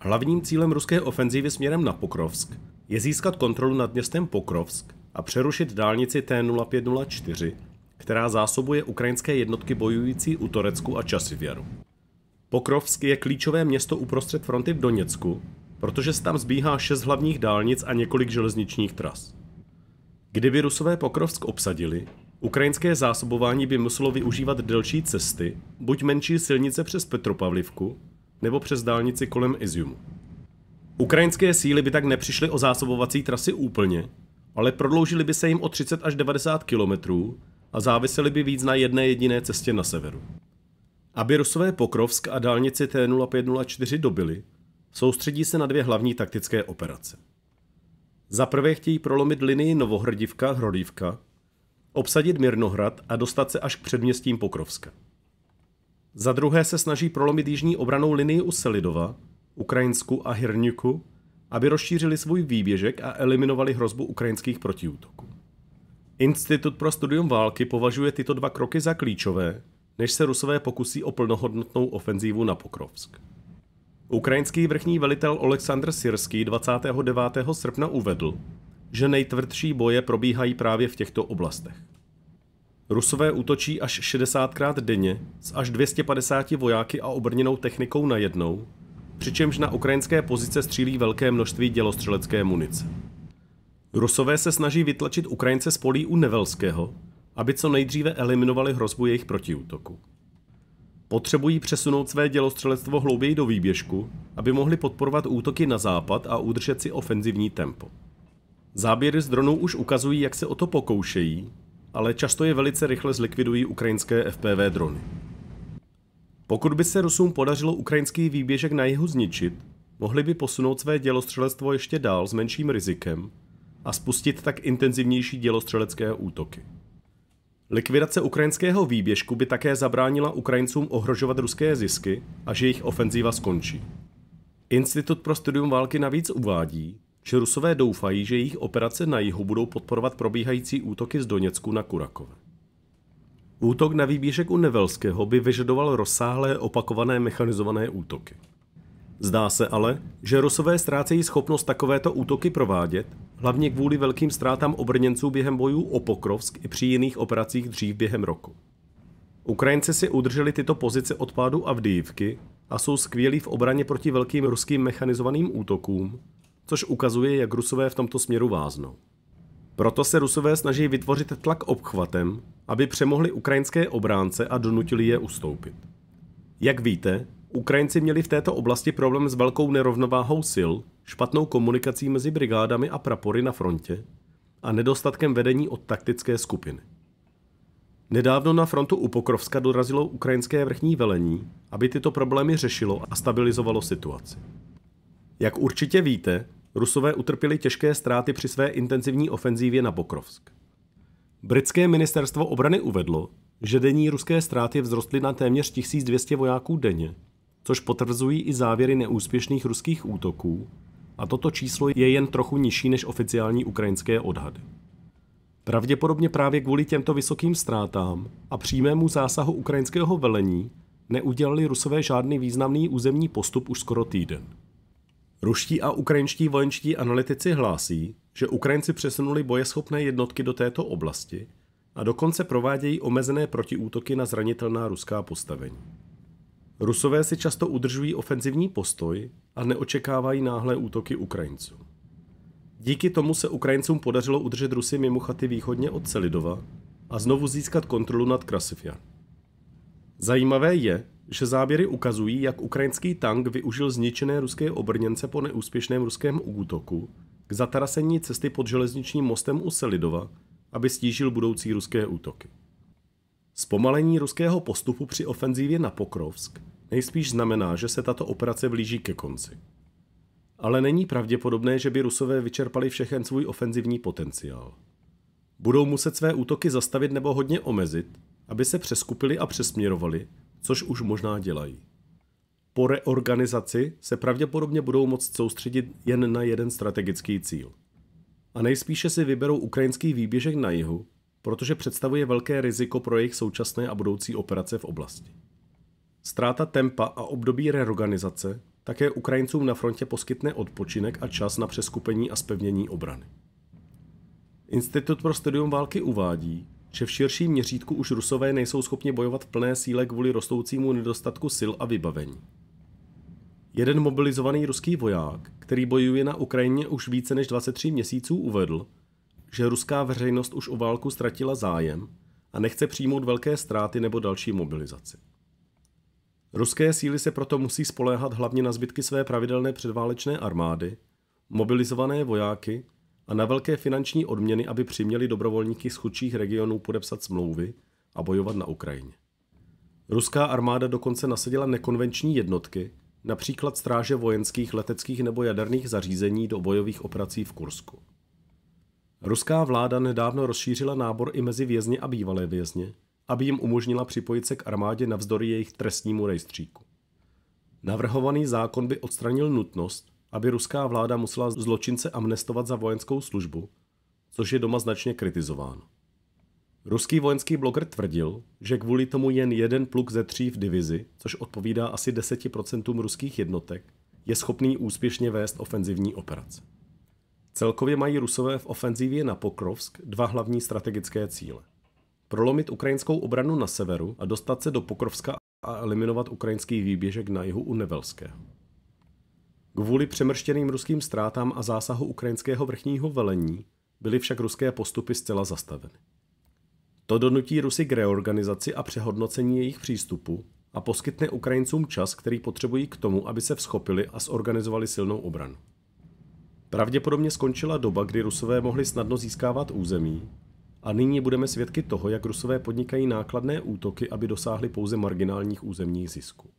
Hlavním cílem ruské ofenzívy směrem na Pokrovsk je získat kontrolu nad městem Pokrovsk a přerušit dálnici T0504, která zásobuje ukrajinské jednotky bojující u Torecku a Časivěru. Pokrovsk je klíčové město uprostřed fronty v Doněcku, protože se tam zbíhá šest hlavních dálnic a několik železničních tras. Kdyby Rusové Pokrovsk obsadili, ukrajinské zásobování by muselo využívat delší cesty, buď menší silnice přes Petropavlivku, nebo přes dálnici kolem Iziumu. Ukrajinské síly by tak nepřišly o zásobovací trasy úplně, ale prodloužily by se jim o 30 až 90 kilometrů a závisely by víc na jedné jediné cestě na severu. Aby Rusové Pokrovsk a dálnici T0504 dobili, soustředí se na dvě hlavní taktické operace. Za prvé chtějí prolomit linii Novohrdivka-Hrodivka, obsadit Mirnohrad a dostat se až k předměstím Pokrovska. Za druhé se snaží prolomit jižní obranou linii u Selidova, Ukrajinsku a Hirniku, aby rozšířili svůj výběžek a eliminovali hrozbu ukrajinských protiútoků. Institut pro studium války považuje tyto dva kroky za klíčové, než se Rusové pokusí o plnohodnotnou ofenzívu na Pokrovsk. Ukrajinský vrchní velitel Oleksandr Sirský 29. srpna uvedl, že nejtvrdší boje probíhají právě v těchto oblastech. Rusové útočí až 60krát denně s až 250 vojáky a obrněnou technikou na jednou, přičemž na ukrajinské pozice střílí velké množství dělostřelecké munice. Rusové se snaží vytlačit Ukrajince z polí u Nevelského, aby co nejdříve eliminovali hrozbu jejich protiútoku. Potřebují přesunout své dělostřelectvo hlouběji do výběžku, aby mohli podporovat útoky na západ a udržet si ofenzivní tempo. Záběry z dronů už ukazují, jak se o to pokoušejí, ale často je velice rychle zlikvidují ukrajinské FPV drony. Pokud by se Rusům podařilo ukrajinský výběžek na jihu zničit, mohli by posunout své dělostřelectvo ještě dál s menším rizikem a spustit tak intenzivnější dělostřelecké útoky. Likvidace ukrajinského výběžku by také zabránila Ukrajincům ohrožovat ruské zisky, až jejich ofenzíva skončí. Institut pro studium války navíc uvádí, že Rusové doufají, že jejich operace na jihu budou podporovat probíhající útoky z Doněcku na Kurakov. Útok na výběžek u Nevelského by vyžadoval rozsáhlé opakované mechanizované útoky. Zdá se ale, že Rusové ztrácejí schopnost takovéto útoky provádět, hlavně kvůli velkým ztrátám obrněnců během bojů o Pokrovsk i při jiných operacích dřív během roku. Ukrajinci si udrželi tyto pozice od pádu Avdijivky a jsou skvělí v obraně proti velkým ruským mechanizovaným útokům, což ukazuje, jak Rusové v tomto směru váznou. Proto se Rusové snaží vytvořit tlak obchvatem, aby přemohli ukrajinské obránce a donutili je ustoupit. Jak víte, Ukrajinci měli v této oblasti problém s velkou nerovnováhou sil, špatnou komunikací mezi brigádami a prapory na frontě a nedostatkem vedení od taktické skupiny. Nedávno na frontu u Pokrovska dorazilo ukrajinské vrchní velení, aby tyto problémy řešilo a stabilizovalo situaci. Jak určitě víte, Rusové utrpěli těžké ztráty při své intenzivní ofenzívě na Pokrovsk. Britské ministerstvo obrany uvedlo, že denní ruské ztráty vzrostly na téměř 1200 vojáků denně, což potvrzují i závěry neúspěšných ruských útoků, a toto číslo je jen trochu nižší než oficiální ukrajinské odhady. Pravděpodobně právě kvůli těmto vysokým ztrátám a přímému zásahu ukrajinského velení neudělali rusové žádný významný územní postup už skoro týden. Ruští a ukrajinští vojenští analytici hlásí, že Ukrajinci přesunuli bojeschopné jednotky do této oblasti a dokonce provádějí omezené protiútoky na zranitelná ruská postavení. Rusové si často udržují ofenzivní postoj a neočekávají náhlé útoky Ukrajinců. Díky tomu se Ukrajincům podařilo udržet Rusy mimo chaty východně od Celidova a znovu získat kontrolu nad Krasivjan. Zajímavé je, že záběry ukazují, jak ukrajinský tank využil zničené ruské obrněnce po neúspěšném ruském útoku k zatarasení cesty pod železničním mostem u Selidova, aby stížil budoucí ruské útoky. Zpomalení ruského postupu při ofenzívě na Pokrovsk nejspíš znamená, že se tato operace blíží ke konci. Ale není pravděpodobné, že by Rusové vyčerpali všechen svůj ofenzivní potenciál. Budou muset své útoky zastavit nebo hodně omezit, aby se přeskupili a přesměrovali což už možná dělají. Po reorganizaci se pravděpodobně budou moct soustředit jen na jeden strategický cíl. A nejspíše si vyberou ukrajinský výběžek na jihu, protože představuje velké riziko pro jejich současné a budoucí operace v oblasti. Stráta tempa a období reorganizace také Ukrajincům na frontě poskytne odpočinek a čas na přeskupení a spevnění obrany. Institut pro studium války uvádí, že v širším měřítku už Rusové nejsou schopni bojovat v plné síle kvůli rostoucímu nedostatku sil a vybavení. Jeden mobilizovaný ruský voják, který bojuje na Ukrajině už více než 23 měsíců, uvedl, že ruská veřejnost už o válku ztratila zájem a nechce přijmout velké ztráty nebo další mobilizaci. Ruské síly se proto musí spoléhat hlavně na zbytky své pravidelné předválečné armády, mobilizované vojáky a na velké finanční odměny, aby přiměli dobrovolníky z chudších regionů podepsat smlouvy a bojovat na Ukrajině. Ruská armáda dokonce nasadila nekonvenční jednotky, například stráže vojenských, leteckých nebo jaderných zařízení do bojových operací v Kursku. Ruská vláda nedávno rozšířila nábor i mezi vězně a bývalé vězně, aby jim umožnila připojit se k armádě navzdory jejich trestnímu rejstříku. Navrhovaný zákon by odstranil nutnost, aby ruská vláda musela zločince amnestovat za vojenskou službu, což je doma značně kritizováno. Ruský vojenský bloger tvrdil, že kvůli tomu jen jeden pluk ze tří v divizi, což odpovídá asi 10% ruských jednotek, je schopný úspěšně vést ofenzivní operace. Celkově mají Rusové v ofenzivě na Pokrovsk dva hlavní strategické cíle. Prolomit ukrajinskou obranu na severu a dostat se do Pokrovska a eliminovat ukrajinský výběžek na jihu u Nevelského. Kvůli přemrštěným ruským ztrátám a zásahu ukrajinského vrchního velení byly však ruské postupy zcela zastaveny. To donutí Rusy k reorganizaci a přehodnocení jejich přístupu a poskytne Ukrajincům čas, který potřebují k tomu, aby se vzchopili a zorganizovali silnou obranu. Pravděpodobně skončila doba, kdy Rusové mohli snadno získávat území a nyní budeme svědky toho, jak Rusové podnikají nákladné útoky, aby dosáhli pouze marginálních územních zisků.